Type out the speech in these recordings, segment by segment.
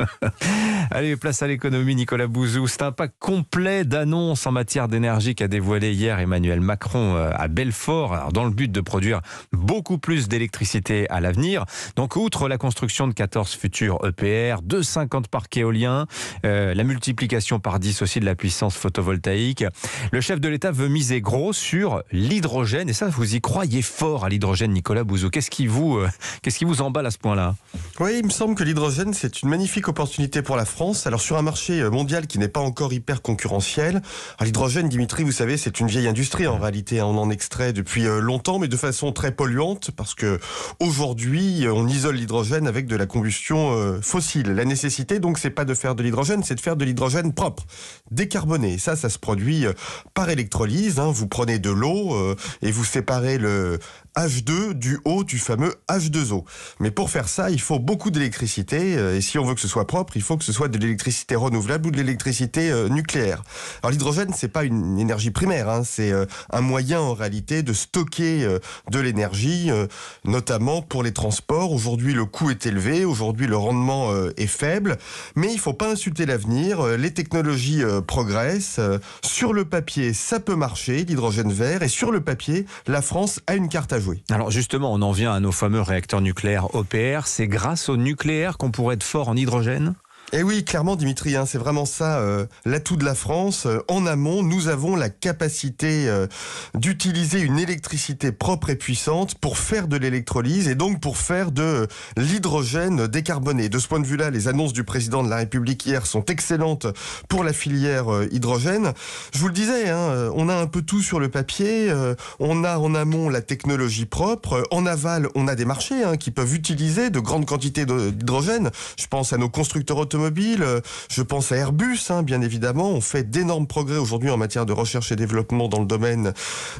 Allez, place à l'économie, Nicolas Bouzou. C'est un pack complet d'annonces en matière d'énergie qu'a dévoilé hier Emmanuel Macron euh, à Belfort, dans le but de produire beaucoup plus d'électricité à l'avenir. Donc, outre la construction de 14 futurs EPR, 250 parcs éoliens, euh, la multiplication par 10 aussi de la puissance photovoltaïque, le chef de l'État veut miser gros sur l'hydrogène. Et ça, vous y croyez fort à l'hydrogène, Nicolas Bouzou. Qu'est-ce qui vous, euh, qu'est-ce qui vous emballe à ce point-là Oui, il me semble que l'hydrogène, c'est une magnifique opportunité pour la France. Alors sur un marché euh, mondial qui n'est pas encore hyper concurrentiel, l'hydrogène, Dimitri, vous savez, c'est une vieille industrie en réalité. Hein. On en extrait depuis euh, longtemps, mais de façon très polluante, parce que aujourd'hui, euh, on isole l'hydrogène avec de la combustion fossile. La nécessité, donc, c'est pas de faire de l'hydrogène, c'est de faire de l'hydrogène propre, décarboné. ça, ça se produit par électrolyse. Hein. Vous prenez de l'eau et vous séparez le H2 du haut du fameux H2O. Mais pour faire ça, il faut beaucoup d'électricité, euh, et si on veut que ce soit propre, il faut que ce soit de l'électricité renouvelable ou de l'électricité euh, nucléaire. Alors l'hydrogène, c'est pas une énergie primaire, hein, c'est euh, un moyen en réalité de stocker de l'énergie, notamment pour les transports. Aujourd'hui, le coût est élevé, aujourd'hui, le rendement est faible, mais il faut pas insulter l'avenir, les technologies progressent, sur le papier, ça peut marcher, l'hydrogène vert, et sur le papier, la France a une carte à alors justement, on en vient à nos fameux réacteurs nucléaires OPR. C'est grâce au nucléaire qu'on pourrait être fort en hydrogène et eh oui, clairement, Dimitri, hein, c'est vraiment ça euh, l'atout de la France. Euh, en amont, nous avons la capacité euh, d'utiliser une électricité propre et puissante pour faire de l'électrolyse et donc pour faire de l'hydrogène décarboné. De ce point de vue-là, les annonces du président de la République hier sont excellentes pour la filière hydrogène. Je vous le disais, hein, on a un peu tout sur le papier. on a en amont la technologie propre. En aval, on a des marchés hein, qui peuvent utiliser de grandes quantités d'hydrogène. Je pense à nos constructeurs automobiles mobile, euh, je pense à Airbus, hein, bien évidemment. On fait d'énormes progrès aujourd'hui en matière de recherche et développement dans le domaine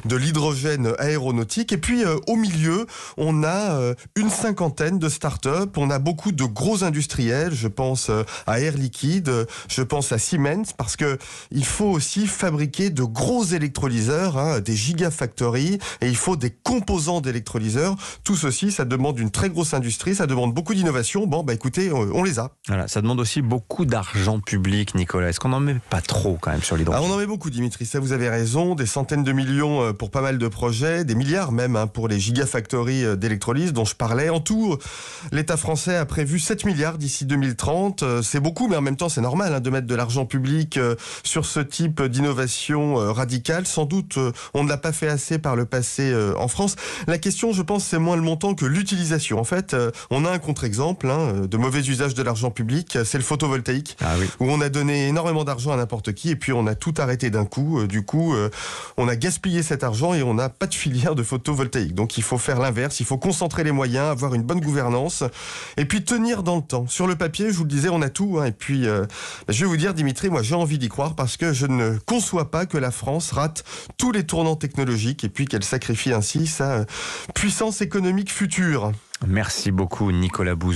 de l'hydrogène aéronautique. Et puis euh, au milieu, on a euh, une cinquantaine de start-up, on a beaucoup de gros industriels, je pense à Air Liquide, je pense à Siemens, parce que il faut aussi fabriquer de gros électrolyseurs, hein, des gigafactories, et il faut des composants d'électrolyseurs. Tout ceci, ça demande une très grosse industrie, ça demande beaucoup d'innovation. Bon, bah écoutez, on, les a. Voilà, ça demande aussi beaucoup d'argent public, Nicolas. Est-ce qu'on n'en met pas trop quand même sur les droits ah, On en met beaucoup, Dimitri. Ça, vous avez raison. Des centaines de millions euh, pour pas mal de projets, des milliards même hein, pour les gigafactories euh, d'électrolyse dont je parlais. En tout, l'État français a prévu 7 milliards d'ici 2030. Euh, c'est beaucoup, mais en même temps, c'est normal hein, de mettre de l'argent public sur ce type d'innovation radicale. Sans doute, on ne l'a pas fait assez par le passé en France. La question, je pense, c'est moins le montant que l'utilisation. En fait, on a un contre-exemple hein, de mauvais usage de l'argent public c'est le photovoltaïque, ah où on a donné énormément d'argent à n'importe qui, et puis on a tout arrêté d'un coup. Euh, du coup, euh, on a gaspillé cet argent et on n'a pas de filière de photovoltaïque. Donc il faut faire l'inverse, il faut concentrer les moyens, avoir une bonne gouvernance, et puis tenir dans le temps. Sur le papier, je vous le disais, on a tout. Hein, et puis, euh, bah, je vais vous dire, Dimitri, moi j'ai envie d'y croire parce que je ne conçois pas que la France rate tous les tournants technologiques et puis qu'elle sacrifie ainsi sa puissance économique future. Merci beaucoup Nicolas Bouzou.